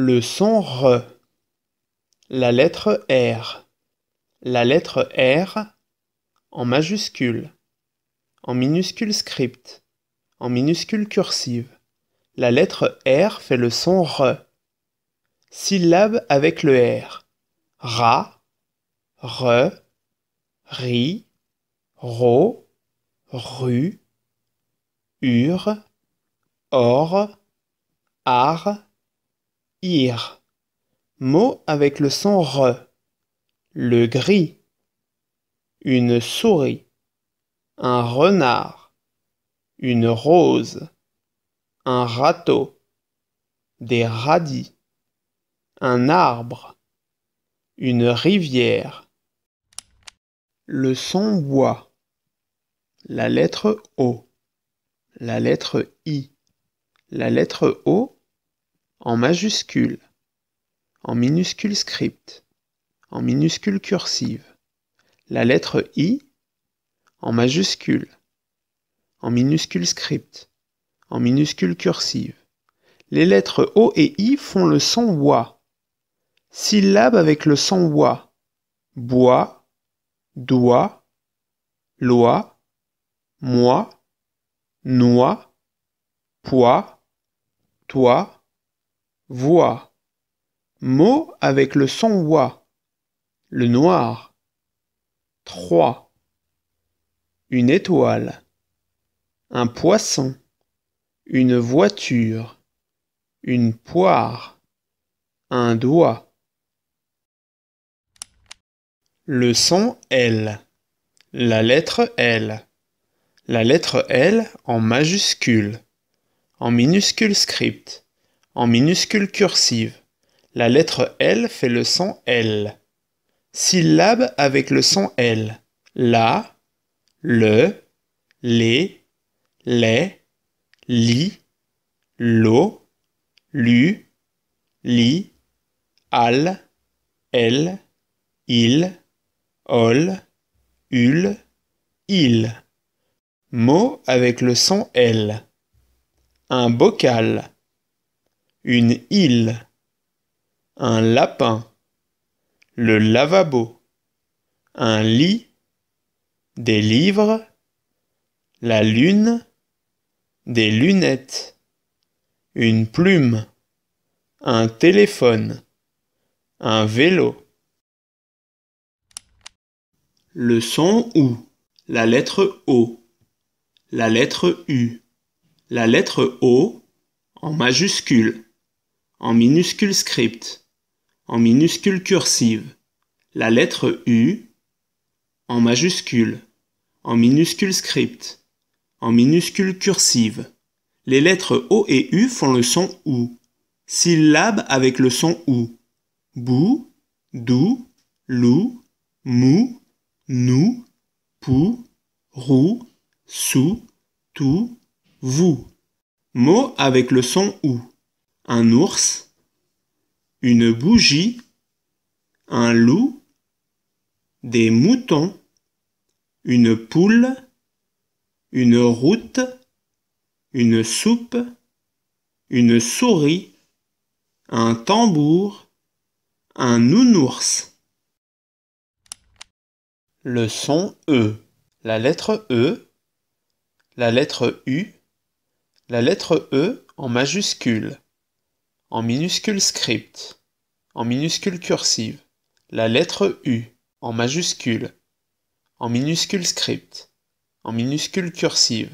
le son R, la lettre R, la lettre R en majuscule, en minuscule script, en minuscule cursive. La lettre R fait le son R. Syllabe avec le R. Ra, re, ri, ro, ru, ur, or, ar, ir. Mot avec le son re. Le gris. Une souris. Un renard. Une rose. Un râteau. Des radis. Un arbre. Une rivière. Le son bois. La lettre O. La lettre I. La lettre O en majuscule, en minuscule script, en minuscule cursive, la lettre I en majuscule, en minuscule script, en minuscule cursive. Les lettres O et I font le son WA. Syllabe avec le son WA. Bois, dois, lois, moi, noix, pois, toi, voix, mot avec le son wa, le noir. 3. Une étoile, un poisson, une voiture, une poire, un doigt. Le son L, la lettre L, la lettre L en majuscule, en minuscule script en minuscule cursive. La lettre L fait le son L. Syllabe avec le son L. La, le, les, les, li, lo, lu, li, al, elle, il, ol, ul, il. Mot avec le son L. Un bocal une île, un lapin, le lavabo, un lit, des livres, la lune, des lunettes, une plume, un téléphone, un vélo. Le son OU, la lettre O, la lettre U, la lettre O en majuscule en minuscule script, en minuscule cursive, la lettre U en majuscule, en minuscule script, en minuscule cursive. Les lettres O et U font le son OU. Syllabe avec le son OU. Bou, dou, LOU, mou, nous, pou, ROU, sou, tout, vous. Mots avec le son OU un ours, une bougie, un loup, des moutons, une poule, une route, une soupe, une souris, un tambour, un nounours. Le son E. La lettre E, la lettre U, la lettre E en majuscule en minuscule script, en minuscule cursive, la lettre U, en majuscule, en minuscule script, en minuscule cursive.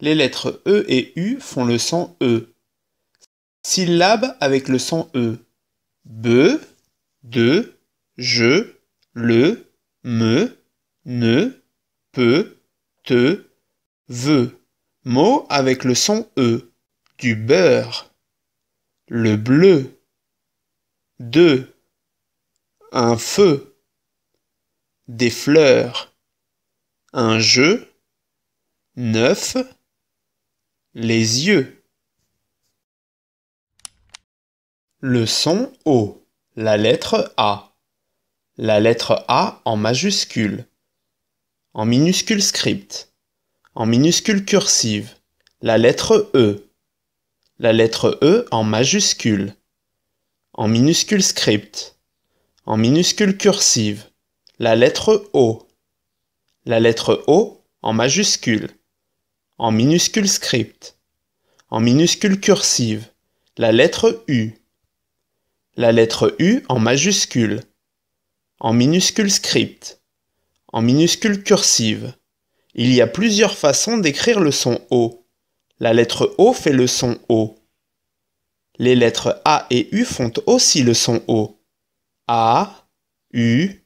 Les lettres E et U font le son E. Syllabe avec le son E. Be, de, je, le, me, ne, peu, te, veux. Mot avec le son E. Du beurre le bleu, deux, un feu, des fleurs, un jeu, neuf, les yeux. Le son O, la lettre A, la lettre A en majuscule, en minuscule script, en minuscule cursive, la lettre E la lettre E en majuscule, en minuscule script, en minuscule cursive, la lettre O, la lettre O en majuscule, en minuscule script, en minuscule cursive, la lettre U, la lettre U en majuscule, en minuscule script, en minuscule cursive. Il y a plusieurs façons d'écrire le son O. La lettre O fait le son O. Les lettres A et U font aussi le son O. A, U,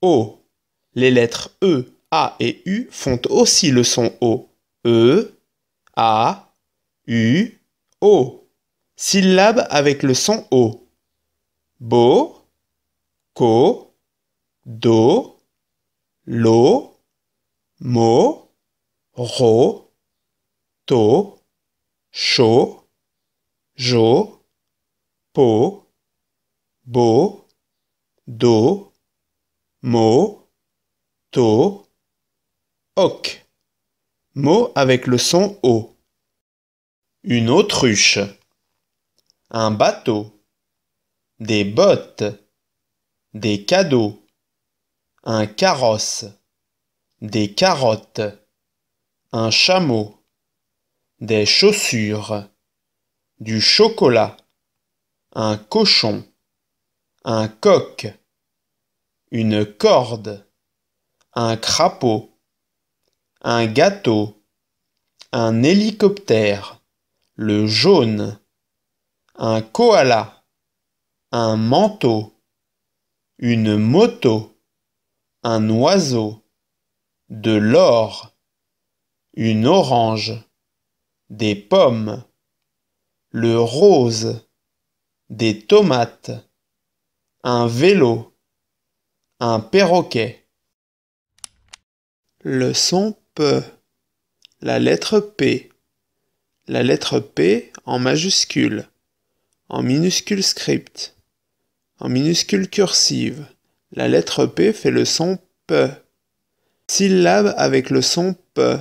O. Les lettres E, A et U font aussi le son O. E, A, U, O. Syllabe avec le son O. Bo, Co, Do, Lo, Mo, Ro, to, chaud, jo, po, beau, do, mo, to, oc. Mot avec le son O. Une autruche. Un bateau. Des bottes. Des cadeaux. Un carrosse. Des carottes. Un chameau des chaussures, du chocolat, un cochon, un coq, une corde, un crapaud, un gâteau, un hélicoptère, le jaune, un koala, un manteau, une moto, un oiseau, de l'or, une orange des pommes, le rose, des tomates, un vélo, un perroquet. Le son P, la lettre P, la lettre P en majuscule, en minuscule script, en minuscule cursive. La lettre P fait le son P. Syllabe avec le son P.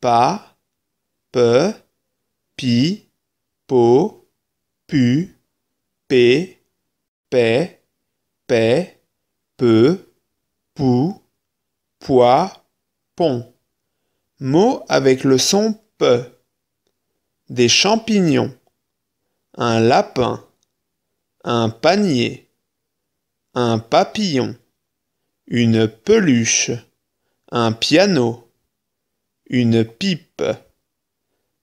Pas, pe, pi, po, pu, pe, paix, paix, peu, pou, poids, pont. Mot avec le son pe. Des champignons. Un lapin. Un panier. Un papillon. Une peluche. Un piano. Une pipe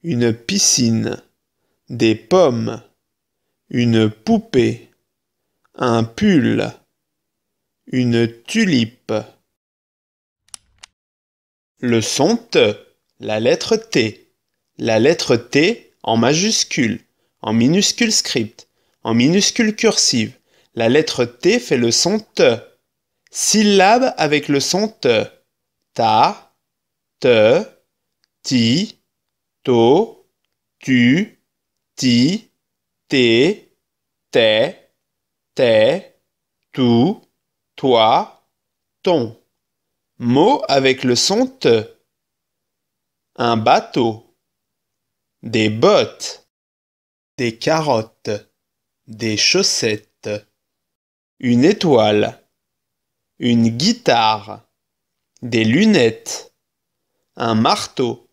une piscine, des pommes, une poupée, un pull, une tulipe. Le son T, la lettre T, la lettre T en majuscule, en minuscule script, en minuscule cursive. La lettre T fait le son T. Syllabe avec le son T. Ta, Te, Ti, to, tu, ti, TE, TE, TE, tu, toi, ton. Mot avec le son te. Un bateau. Des bottes. Des carottes. Des chaussettes. Une étoile. Une guitare. Des lunettes. Un marteau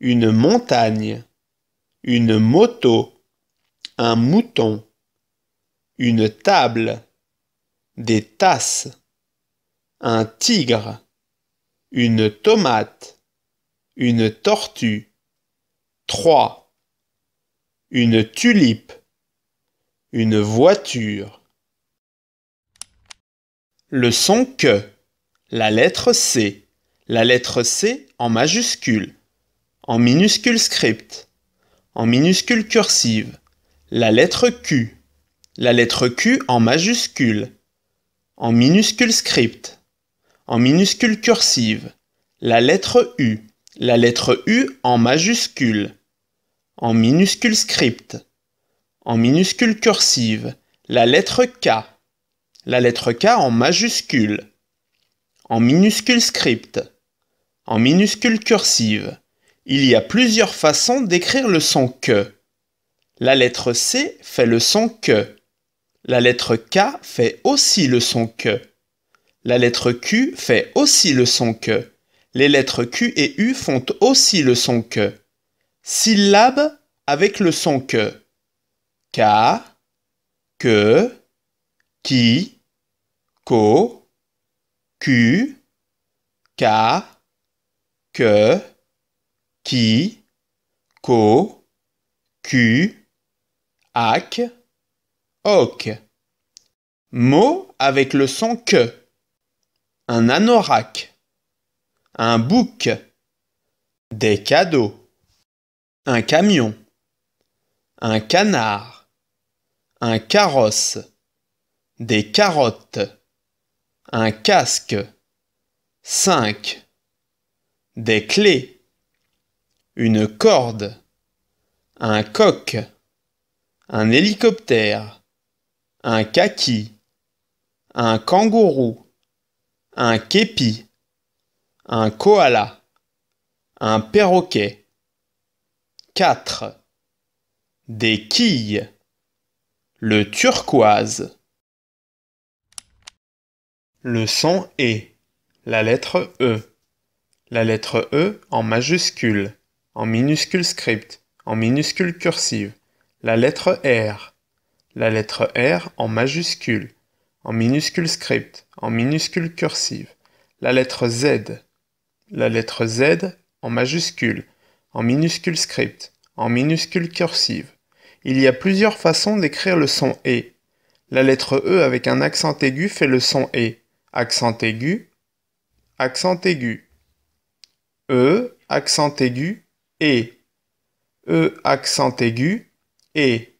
une montagne, une moto, un mouton, une table, des tasses, un tigre, une tomate, une tortue, trois, une tulipe, une voiture. Le son que, la lettre C, la lettre C en majuscule, en minuscule script, en minuscule cursive, la lettre Q, la lettre Q en majuscule, en minuscule script, en minuscule cursive, la lettre U, la lettre U en majuscule, en minuscule script, en minuscule cursive, la lettre K, la lettre K en majuscule, en minuscule script, en minuscule cursive, il y a plusieurs façons d'écrire le son que. La lettre C fait le son que. La lettre K fait aussi le son que. La lettre Q fait aussi le son que. Les lettres Q et U font aussi le son que. Syllabe avec le son que. K, que, qui, ko, Q, K, que qui, co, cu, ac, oc. Mot avec le son que. Un anorak. Un bouc. Des cadeaux. Un camion. Un canard. Un carrosse. Des carottes. Un casque. Cinq. Des clés une corde, un coq, un hélicoptère, un kaki, un kangourou, un képi, un koala, un perroquet. 4. Des quilles, le turquoise. Le son E, la lettre E, la lettre E en majuscule en minuscule script, en minuscule cursive, la lettre R, la lettre R en majuscule, en minuscule script, en minuscule cursive, la lettre Z, la lettre Z en majuscule, en minuscule script, en minuscule cursive. Il y a plusieurs façons d'écrire le son E. La lettre E avec un accent aigu fait le son E. Accent aigu, accent aigu. E, accent aigu, E, E accent aigu, et.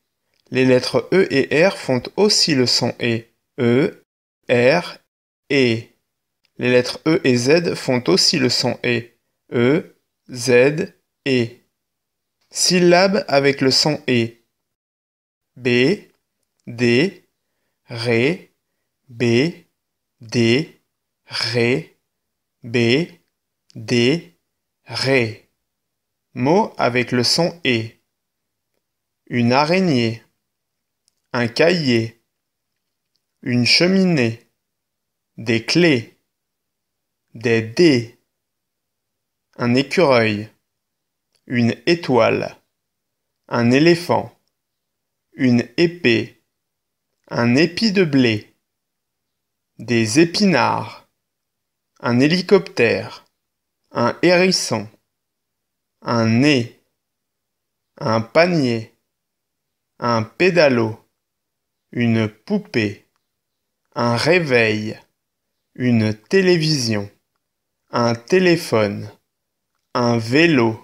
Les lettres E et R font aussi le son E. E, R, E. Les lettres E et Z font aussi le son E. E, Z, E. Syllabe avec le son E. B, D, Ré, B, D, Ré, B, D, Ré. Mots avec le son E Une araignée. Un cahier. Une cheminée. Des clés. Des dés. Un écureuil. Une étoile. Un éléphant. Une épée. Un épi de blé. Des épinards. Un hélicoptère. Un hérisson un nez, un panier, un pédalo, une poupée, un réveil, une télévision, un téléphone, un vélo.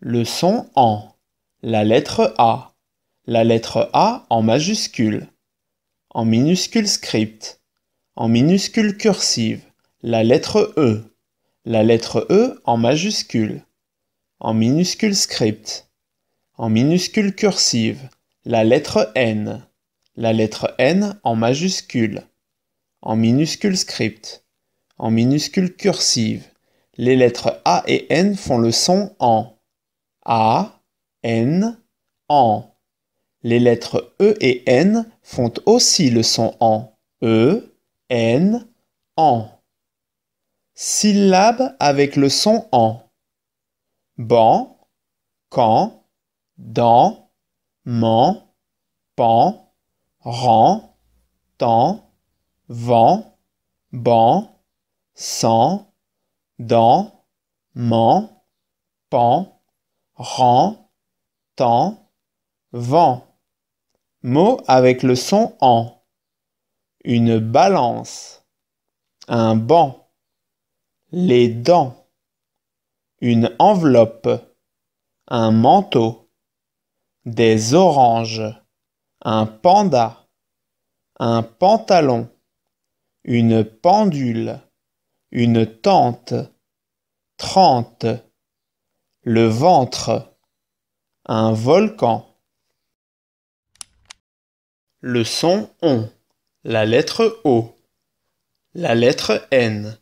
Le son en, la lettre A, la lettre A en majuscule, en minuscule script, en minuscule cursive, la lettre E la lettre E en majuscule, en minuscule script, en minuscule cursive, la lettre N, la lettre N en majuscule, en minuscule script, en minuscule cursive, les lettres A et N font le son en. A, N, en. Les lettres E et N font aussi le son en. E, N, en. Syllabe avec le son en. Ban, quand, dans, man, pan, ran, temps, vent, ban, sans, dans, man, pan, ran, temps, vent. Mot avec le son en. Une balance. Un banc les dents, une enveloppe, un manteau, des oranges, un panda, un pantalon, une pendule, une tente, trente, le ventre, un volcan. Le son on, la lettre O, la lettre N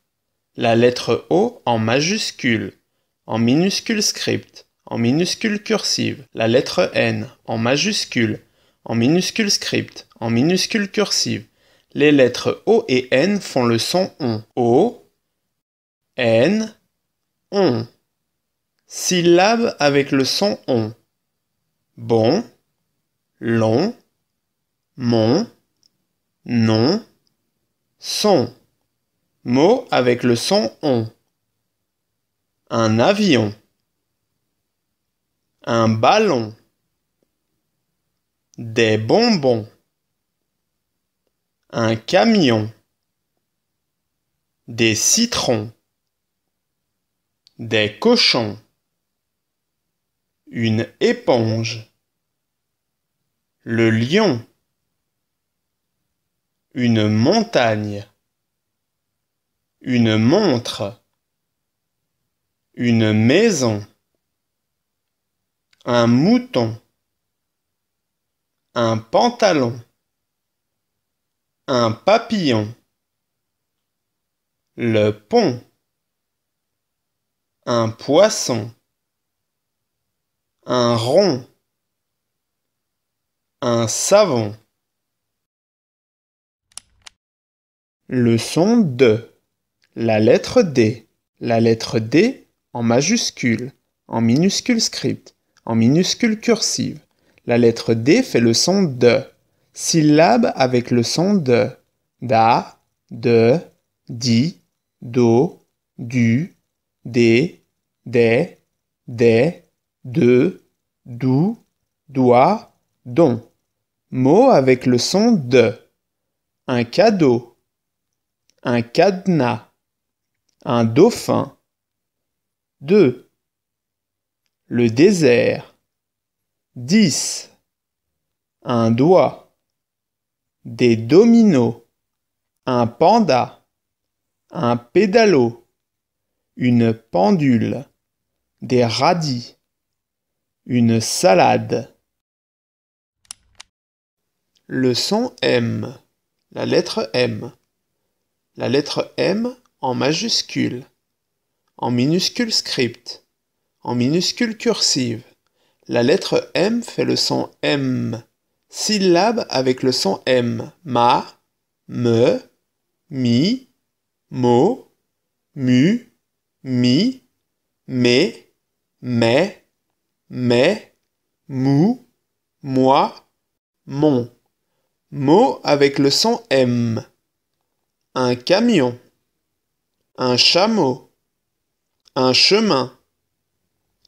la lettre O en majuscule, en minuscule script, en minuscule cursive, la lettre N en majuscule, en minuscule script, en minuscule cursive. Les lettres O et N font le son ON. O, N, ON. Syllabe avec le son ON. Bon, long, mon, non, son. Mot avec le son on. Un avion. Un ballon. Des bonbons. Un camion. Des citrons. Des cochons. Une éponge. Le lion. Une montagne une montre, une maison, un mouton, un pantalon, un papillon, le pont, un poisson, un rond, un savon. Leçon de la lettre D. La lettre D en majuscule, en minuscule script, en minuscule cursive. La lettre D fait le son de. Syllabe avec le son de. Da, de, di, do, du, d, des, des, de, dou, doit, don. Mot avec le son de. Un cadeau. Un cadenas un dauphin. 2. Le désert. 10. Un doigt. Des dominos. Un panda. Un pédalo. Une pendule. Des radis. Une salade. Le son M. La lettre M. La lettre M en majuscule, en minuscule script, en minuscule cursive. La lettre M fait le son M. Syllabe avec le son M. Ma, me, mi, mo, mu, mi, me, me, me, mou, moi, mon. Mot avec le son M. Un camion un chameau, un chemin,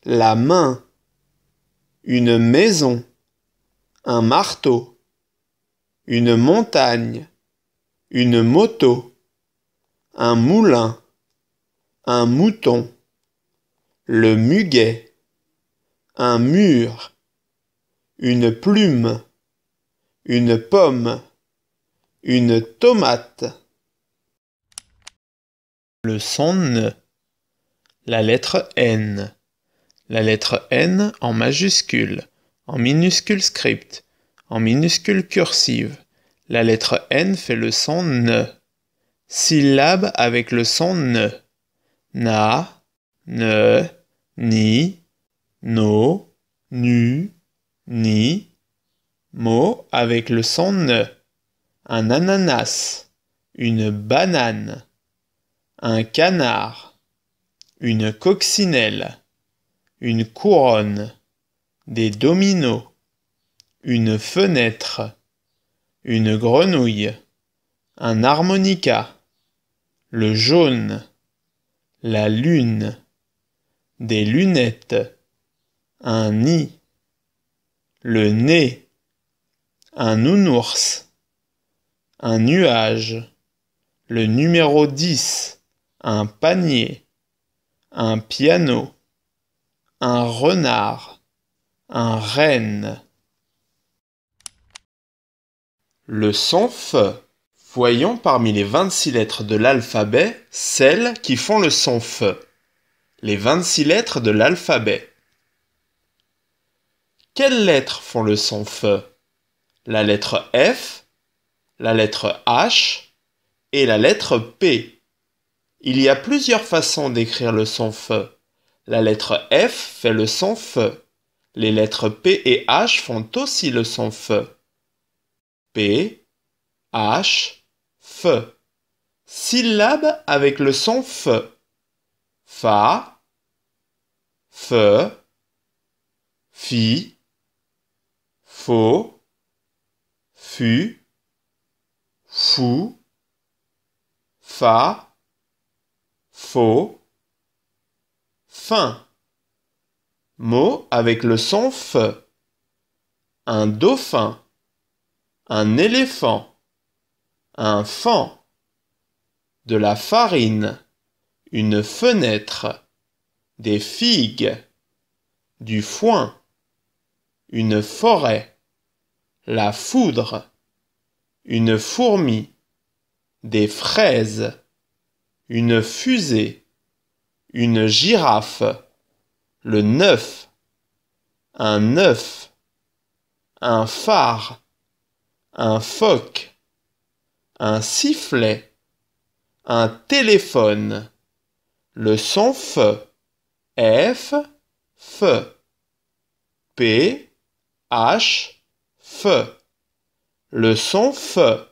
la main, une maison, un marteau, une montagne, une moto, un moulin, un mouton, le muguet, un mur, une plume, une pomme, une tomate le son N, la lettre N, la lettre N en majuscule, en minuscule script, en minuscule cursive. La lettre N fait le son N. Syllabe avec le son N. Na, ne, ni, no, nu, ni. Mot avec le son N. Un ananas. Une banane un canard, une coccinelle, une couronne, des dominos, une fenêtre, une grenouille, un harmonica, le jaune, la lune, des lunettes, un nid, le nez, un nounours, un nuage, le numéro 10, un panier, un piano, un renard, un renne. Le son feu. Voyons parmi les 26 lettres de l'alphabet celles qui font le son feu. Les 26 lettres de l'alphabet. Quelles lettres font le son feu? La lettre F, la lettre H et la lettre P. Il y a plusieurs façons d'écrire le son feu. La lettre F fait le son F. Les lettres P et H font aussi le son F. P, H, F. Syllabe avec le son F. Fa, Fe, Fi, Faux, Fu, Fou, Fa, faux, fin. Mot avec le son f. Un dauphin, un éléphant, un fan, de la farine, une fenêtre, des figues, du foin, une forêt, la foudre, une fourmi, des fraises une fusée, une girafe, le neuf, un neuf, un phare, un phoque, un sifflet, un téléphone, le son feu, F, feu, P, H, F, le son feu.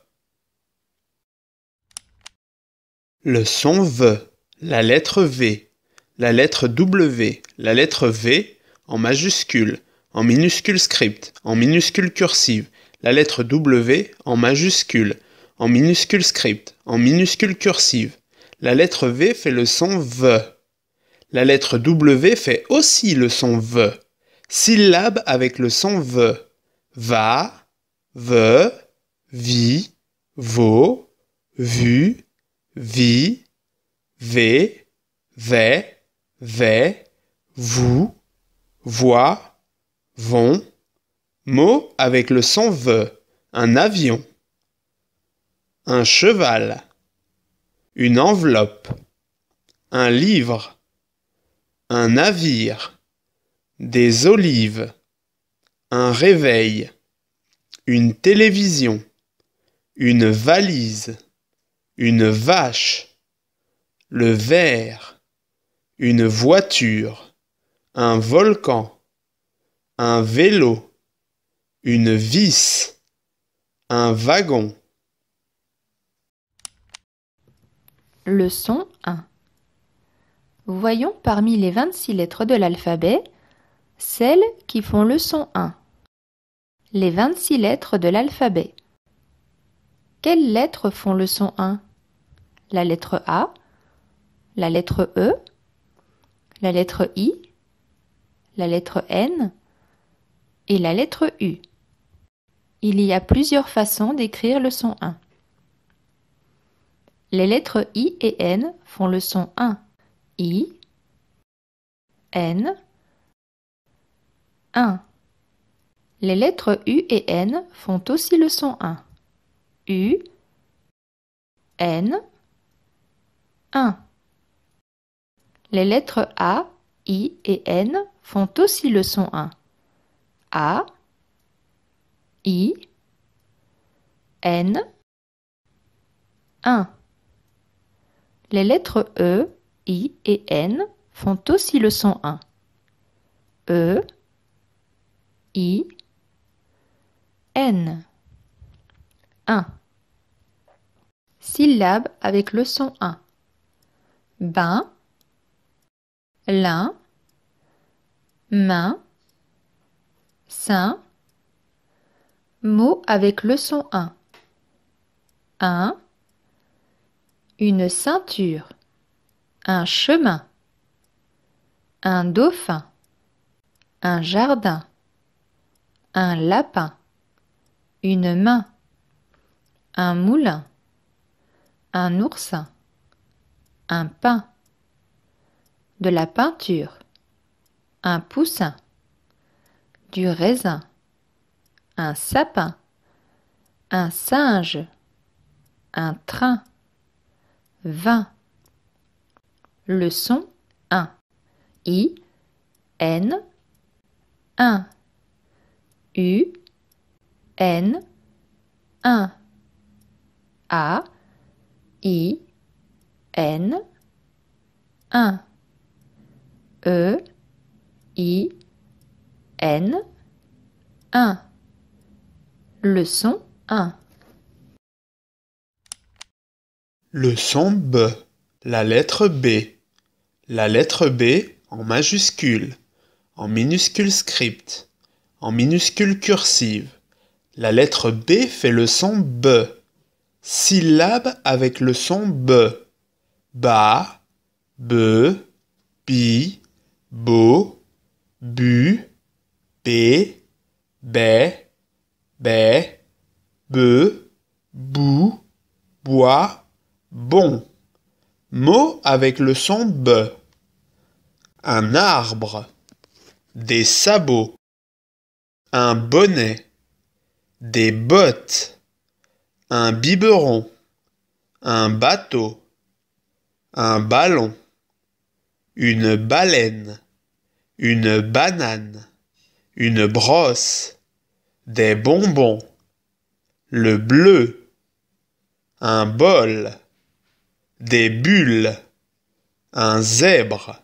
Le son V, la lettre V, la lettre W, la lettre V en majuscule, en minuscule script, en minuscule cursive, la lettre W en majuscule, en minuscule script, en minuscule cursive. La lettre V fait le son V. La lettre W fait aussi le son V. Syllabe avec le son V. Va, ve, vi, vo, vu, vi, ve, vais, vais, vous, voix, vont, mot avec le son ve, un avion, un cheval, une enveloppe, un livre, un navire, des olives, un réveil, une télévision, une valise une vache, le verre, une voiture, un volcan, un vélo, une vis, un wagon. Leçon 1 Voyons parmi les 26 lettres de l'alphabet celles qui font le son 1. Les 26 lettres de l'alphabet. Quelles lettres font le son 1 La lettre A, la lettre E, la lettre I, la lettre N et la lettre U. Il y a plusieurs façons d'écrire le son 1. Les lettres I et N font le son 1. I, N, 1. Les lettres U et N font aussi le son 1. U N 1. Les lettres A, I et N font aussi le son 1. A, I, N, 1. Les lettres E, I et N font aussi le son 1. E, I, N. Syllabe avec le son un. Bain, lin, main, sein. Mot avec le son un. Un. Une ceinture. Un chemin. Un dauphin. Un jardin. Un lapin. Une main un moulin, un oursin, un pain, de la peinture, un poussin, du raisin, un sapin, un singe, un train, vin. Leçon 1. I, N, 1. U, N, 1. A I N 1 E I N 1 Leçon 1 Leçon B La lettre B La lettre B en majuscule en minuscule script en minuscule cursive la lettre B fait le son B syllabe avec le son B. Ba, be, bi, bo, bu, bé, bé, bé, be, bou, bois, bon. Mots avec le son B. Un arbre. Des sabots. Un bonnet. Des bottes un biberon, un bateau, un ballon, une baleine, une banane, une brosse, des bonbons, le bleu, un bol, des bulles, un zèbre.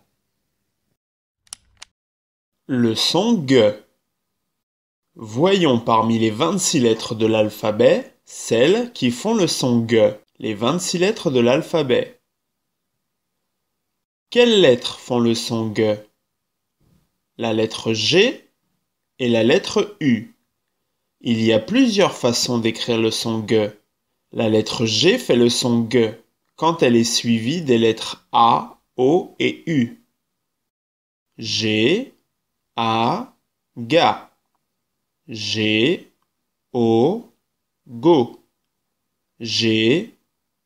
le G. Voyons parmi les 26 lettres de l'alphabet celles qui font le son G, les 26 lettres de l'alphabet. Quelles lettres font le son G La lettre G et la lettre U. Il y a plusieurs façons d'écrire le son G. La lettre G fait le son G quand elle est suivie des lettres A, O et U. G, A, GA. G, O, go. G,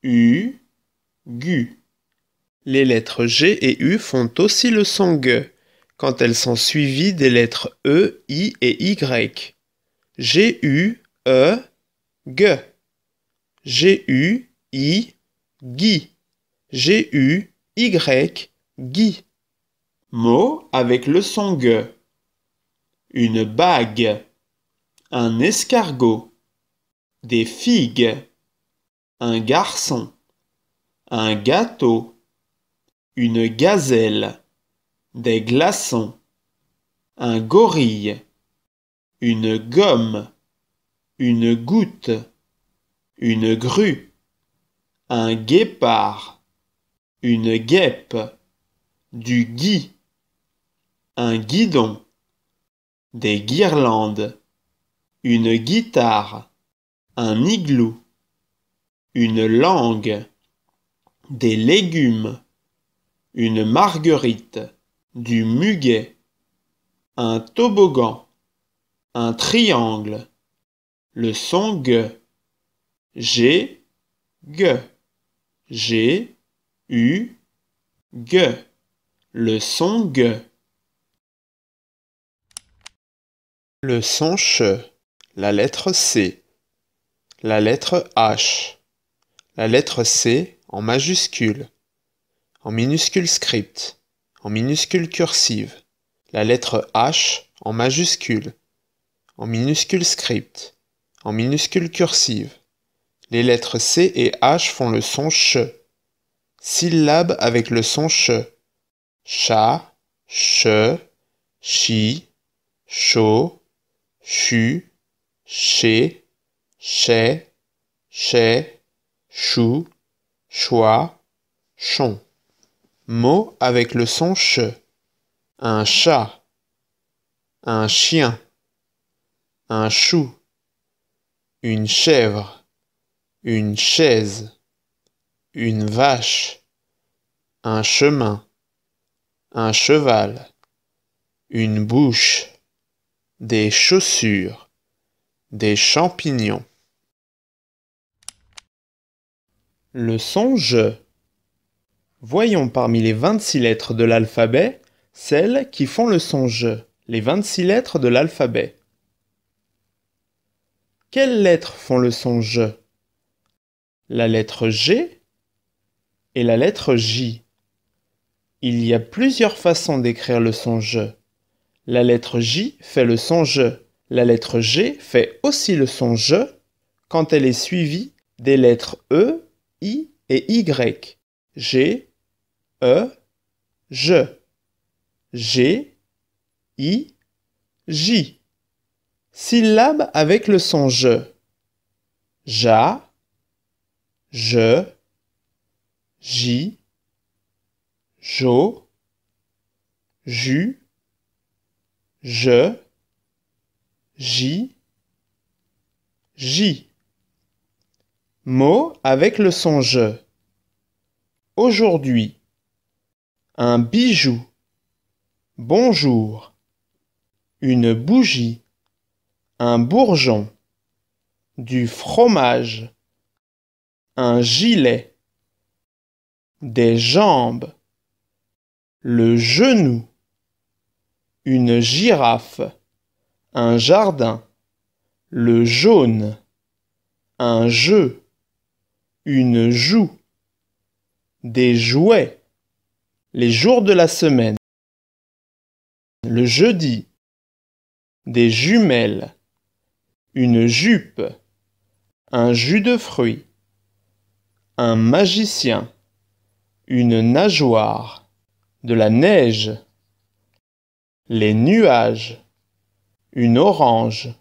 U, gu. Les lettres G et U font aussi le son g quand elles sont suivies des lettres E, I et Y. G, U, E, g. G, U, I, gui. G, U, Y, gui. Mot avec le son g. Une bague. Un escargot des figues, un garçon, un gâteau, une gazelle, des glaçons, un gorille, une gomme, une goutte, une grue, un guépard, une guêpe, du gui, un guidon, des guirlandes, une guitare, un igloo, une langue, des légumes, une marguerite, du muguet, un toboggan, un triangle, le son g, g, g, g, u, g, le son g. Le son ch, la lettre c la lettre H, la lettre C en majuscule, en minuscule script, en minuscule cursive, la lettre H en majuscule, en minuscule script, en minuscule cursive. Les lettres C et H font le son ch. Syllabe avec le son ch. Cha, CHE, chi, CHO, chu, ché, chez, chais, chou, choix, chon. Mot avec le son ch. Un chat, un chien, un chou, une chèvre, une chaise, une vache, un chemin, un cheval, une bouche, des chaussures, des champignons. Le son je. Voyons parmi les 26 lettres de l'alphabet celles qui font le son je, les 26 lettres de l'alphabet. Quelles lettres font le son je La lettre G et la lettre J. Il y a plusieurs façons d'écrire le son je. La lettre J fait le son je. La lettre G fait aussi le son je quand elle est suivie des lettres E, I et Y. G, E, je. G, I, J. Syllabe avec le son je. Ja, je, J, jo, ju, je, j, j. Mots avec le son je. Aujourd'hui. Un bijou. Bonjour. Une bougie. Un bourgeon. Du fromage. Un gilet. Des jambes. Le genou. Une girafe. Un jardin. Le jaune. Un jeu une joue, des jouets, les jours de la semaine, le jeudi, des jumelles, une jupe, un jus de fruits, un magicien, une nageoire, de la neige, les nuages, une orange,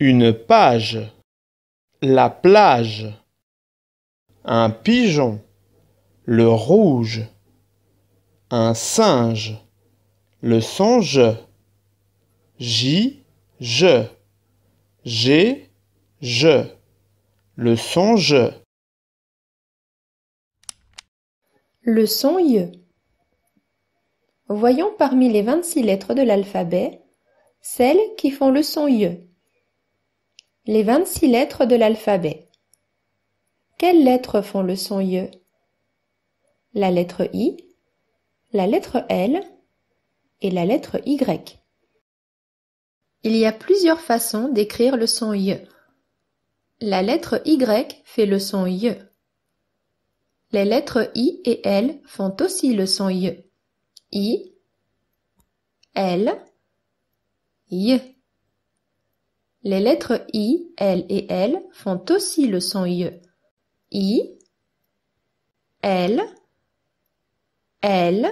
une page, la plage un pigeon, le rouge, un singe, le songe, j, je, G, je, le songe. Le son ye. Voyons parmi les 26 lettres de l'alphabet celles qui font le son ye. Les 26 lettres de l'alphabet. Quelles lettres font le son IE? La lettre I, la lettre L et la lettre Y. Il y a plusieurs façons d'écrire le son IE. La lettre Y fait le son IE. Les lettres I et L font aussi le son IE. I, L, I Les lettres I, L et L font aussi le son IE. I L L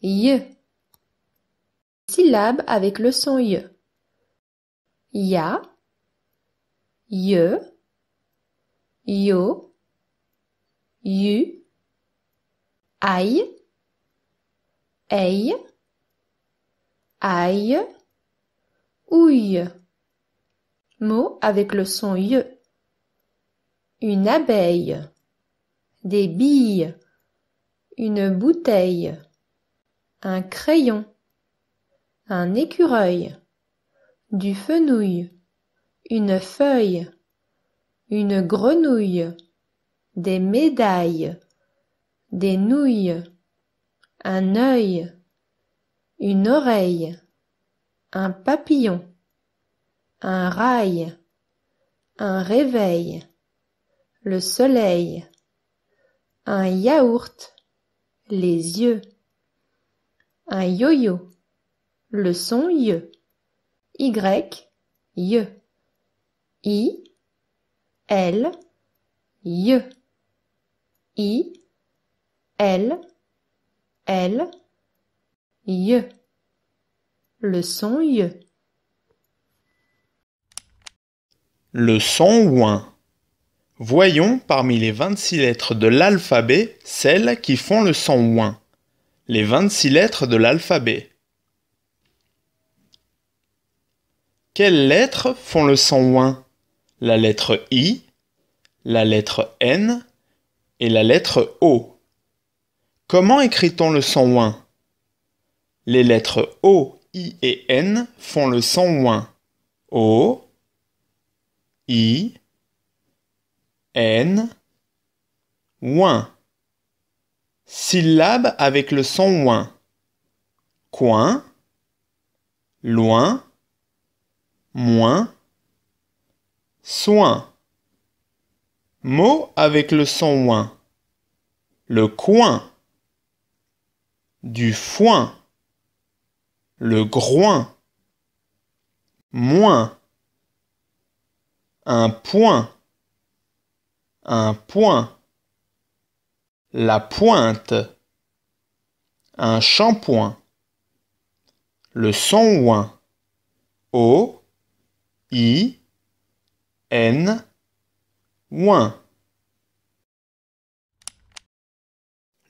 Y syllabe avec le son Y Ya Ye Yo Yu Aïe Aïe Aïe Ouille Mot avec le son Y une abeille, des billes, une bouteille, un crayon, un écureuil, du fenouil, une feuille, une grenouille, des médailles, des nouilles, un œil, une oreille, un papillon, un rail, un réveil le soleil, un yaourt, les yeux, un yo-yo, le son ye, y, ye, i, l, ye, i, l, l, ye, le son ye. Le son Voyons parmi les 26 lettres de l'alphabet celles qui font le son OIN. Les 26 lettres de l'alphabet. Quelles lettres font le son OIN La lettre I, la lettre N et la lettre O. Comment écrit-on le son OIN Les lettres O, I et N font le son OIN. O, I, N, ouin. Syllabe avec le son OIN, Coin, loin, moins, soin. Mot avec le son OIN, Le coin, du foin, le groin, moins, un point un point, la pointe, un shampoing, le son ouin, O, I, N, oin.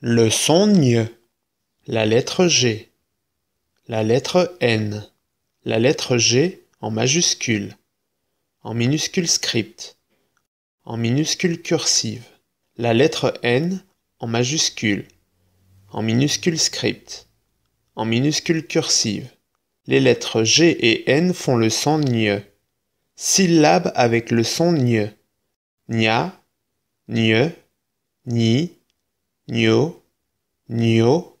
Le son gne, la lettre G, la lettre N, la lettre G en majuscule, en minuscule script en minuscule cursive, la lettre N en majuscule, en minuscule script, en minuscule cursive. Les lettres G et N font le son nye. Syllabe avec le son nye. Nia, nye, ni, nio, nio,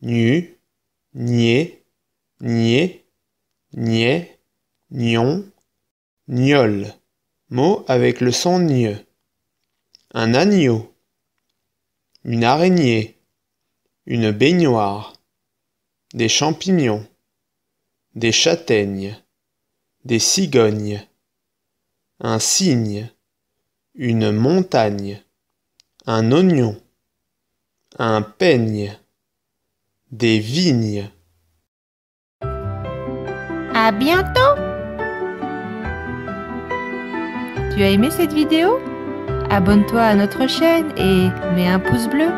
nu, nié, nié, nié, nion, niol. Mot avec le son nie. Un agneau. Une araignée. Une baignoire. Des champignons. Des châtaignes. Des cigognes. Un cygne. Une montagne. Un oignon. Un peigne. Des vignes. À bientôt! Tu as aimé cette vidéo Abonne-toi à notre chaîne et mets un pouce bleu.